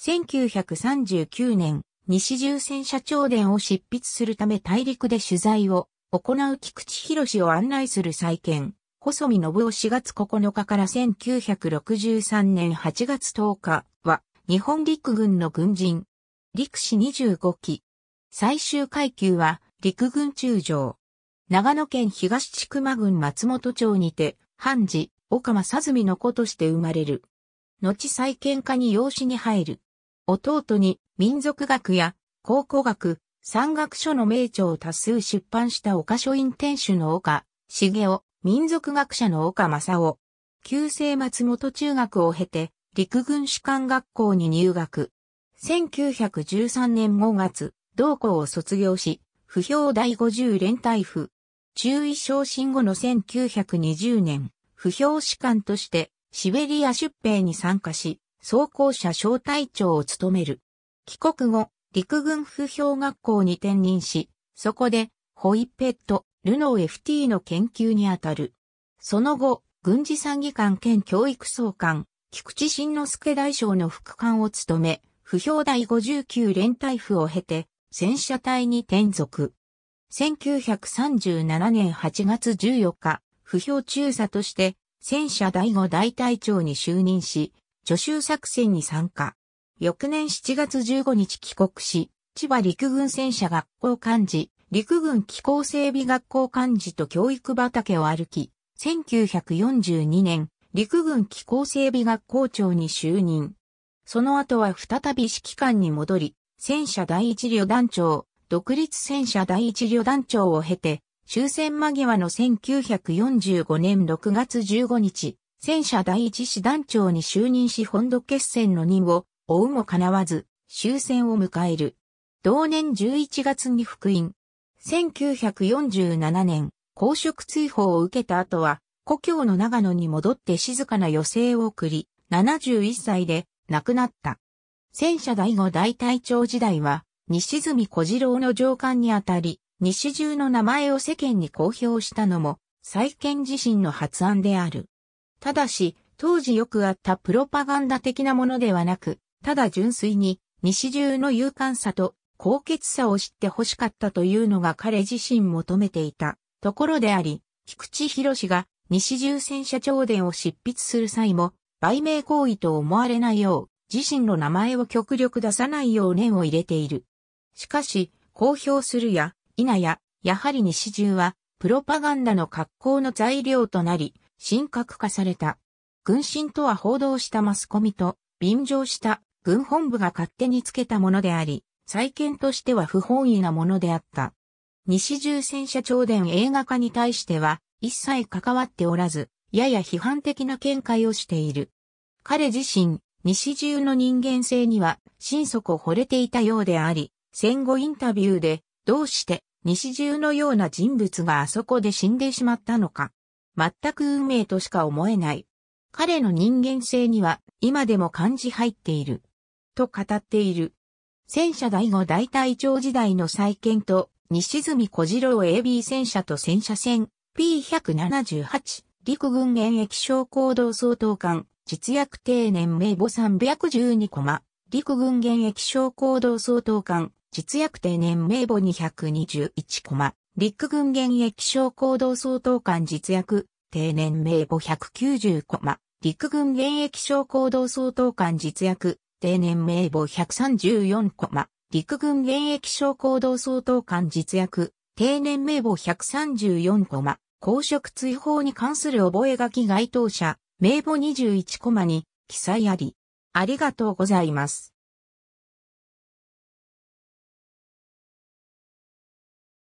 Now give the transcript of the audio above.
1939年、西重戦車長伝を執筆するため大陸で取材を行う菊池博を案内する再建、細見信夫4月9日から1963年8月10日は、日本陸軍の軍人、陸士25期。最終階級は、陸軍中将。長野県東千曲郡松本町にて、判事、岡間さずみの子として生まれる。後再建家に養子に入る。弟に民族学や考古学、山学書の名著を多数出版した岡書院店主の岡、茂雄、民族学者の岡正夫。旧制松本中学を経て、陸軍士官学校に入学。1913年5月、同校を卒業し、不評第50連隊府。中尉昇進後の1920年、不評士官として、シベリア出兵に参加し、装甲車小隊長を務める。帰国後、陸軍不評学校に転任し、そこで、ホイッペット、ルノー FT の研究にあたる。その後、軍事参議官兼教育総監、菊池慎之介大将の副官を務め、不評第59連隊府を経て、戦車隊に転属。1937年8月14日、不評中佐として、戦車第5大隊長に就任し、助手作戦に参加。翌年7月15日帰国し、千葉陸軍戦車学校幹事、陸軍機構整備学校幹事と教育畑を歩き、1942年、陸軍機構整備学校長に就任。その後は再び指揮官に戻り、戦車第一旅団長、独立戦車第一旅団長を経て、終戦間際の1945年6月15日、戦車第一師団長に就任し本土決戦の任を追うも叶わず終戦を迎える。同年11月に復員。1947年、公職追放を受けた後は、故郷の長野に戻って静かな余生を送り、71歳で亡くなった。戦車第五大隊長時代は、西住小次郎の上官にあたり、西中の名前を世間に公表したのも、再建自身の発案である。ただし、当時よくあったプロパガンダ的なものではなく、ただ純粋に西中の勇敢さと高潔さを知って欲しかったというのが彼自身求めていたところであり、菊池博が西中戦車長伝を執筆する際も、売名行為と思われないよう、自身の名前を極力出さないよう念を入れている。しかし、公表するや、否や、やはり西中は、プロパガンダの格好の材料となり、神格化された。軍神とは報道したマスコミと、便乗した軍本部が勝手につけたものであり、再建としては不本意なものであった。西重戦車長伝映画化に対しては、一切関わっておらず、やや批判的な見解をしている。彼自身、西中の人間性には心底惚れていたようであり、戦後インタビューで、どうして西中のような人物があそこで死んでしまったのか、全く運命としか思えない。彼の人間性には今でも感じ入っている。と語っている。戦車第5大隊長時代の再建と、西住小次郎 AB 戦車と戦車戦 P178 陸軍現役将校同総統官実役定年名簿312コマ陸軍現役将校同総統官実役定年名簿221コマ陸軍現役小行動総統官実役、定年名簿190コマ。陸軍現役小行動総統官実役、定年名簿134コマ。陸軍現役小行動総統官実役、定年名簿134コマ。公職追放に関する覚書該当者、名簿21コマに記載あり。ありがとうございます。